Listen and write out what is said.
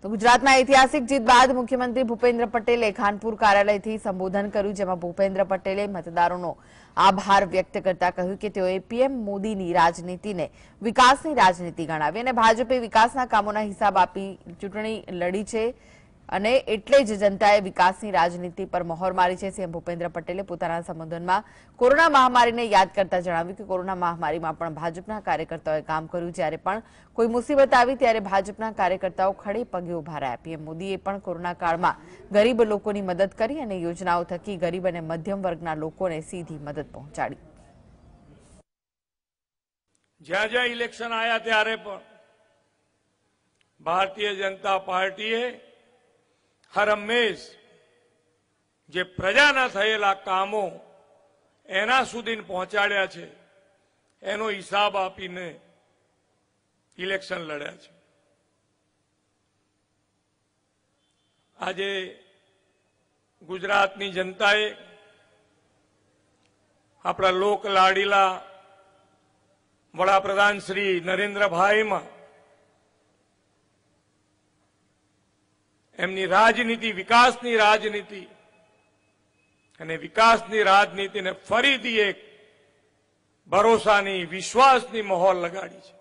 તો ગુજરાતમાં ઐતિહાસિક જીત બાદ મુખ્યમંત્રી ભૂપેન્દ્ર પટેલે ખાનપુર કાર્યાલયથી સંબોધન કર્યું જેમાં ભૂપેન્દ્ર પટેલે મતદારોનો આભાર વ્યક્ત કરતા કહ્યું કે તેઓએ પીએમ મોદીની રાજનીતિને વિકાસની રાજનીતિ ગણાવી અને ભાજપે વિકાસના કામોના હિસાબ આપી ચૂંટણી લડી છે અને એટલે જ જનતાએ વિકાસની રાજનીતિ પર મહોર મારી છે સીએમ ભૂપેન્દ્ર પટેલે પોતાના સંબોધનમાં કોરોના મહામારીને યાદ કરતા જણાવ્યું કે કોરોના મહામારીમાં પણ ભાજપના કાર્યકર્તાઓએ કામ કર્યું જ્યારે પણ કોઈ મુસીબત આવી ત્યારે ભાજપના કાર્યકર્તાઓ ખડે પગે ઉભા રહ્યા પીએમ મોદીએ પણ કોરોના કાળમાં ગરીબ લોકોની મદદ કરી અને યોજનાઓ થકી ગરીબ અને મધ્યમ વર્ગના લોકોને સીધી મદદ પહોંચાડી જ્યાં જ્યાં ઇલેક્શન આવ્યા ત્યારે પણ ભારતીય જનતા પાર્ટીએ હર હંમેશ જે પ્રજાના થયેલા કામો એના સુધી પહોંચાડ્યા છે એનો હિસાબ આપીને ઇલેક્શન લડ્યા છે આજે ગુજરાતની જનતાએ આપણા લોક લાડીલા વડાપ્રધાન શ્રી નરેન્દ્રભાઈમાં એમની રાજનીતિ વિકાસની રાજનીતિ અને વિકાસની રાજનીતિને ફરીથી એક ભરોસાની વિશ્વાસની માહોલ લગાડી છે